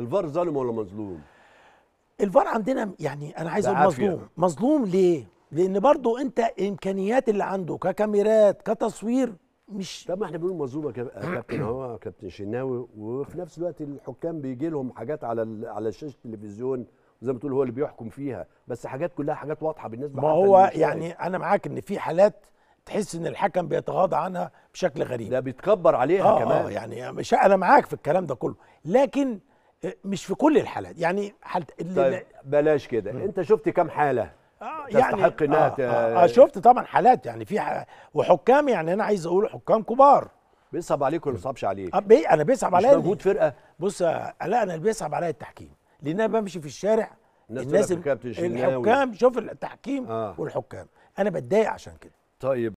الفار ظالم ولا مظلوم الفار عندنا يعني انا عايز اقول مظلوم مظلوم ليه لان برضو انت الامكانيات اللي عنده ككاميرات كتصوير مش طب ما احنا بنقول مظلومه كابتن هو كابتن شناوي وفي نفس الوقت الحكام بيجي لهم حاجات على على شاشه التلفزيون زي ما تقول هو اللي بيحكم فيها بس حاجات كلها حاجات واضحه بالنسبه ما هو يعني انا معاك ان في حالات تحس ان الحكم بيتغاضى عنها بشكل غريب ده بيتكبر عليها آه, آه، كمان آه يعني مش انا معاك في الكلام ده كله لكن مش في كل الحالات يعني حالة طيب بلاش كده انت شفت كم حاله آه يعني تستحق يعني انها آه, آه, آه شفت طبعا حالات يعني في وحكام يعني انا عايز اقول حكام كبار بيصعب عليك ولا بيصعبش عليك؟ آه بي انا بيصعب عليا موجود فرقه بص آه، لا انا اللي بيصعب عليا التحكيم لان انا بمشي في الشارع الناس, الناس الحكام شوف التحكيم آه. والحكام انا بتضايق عشان كده طيب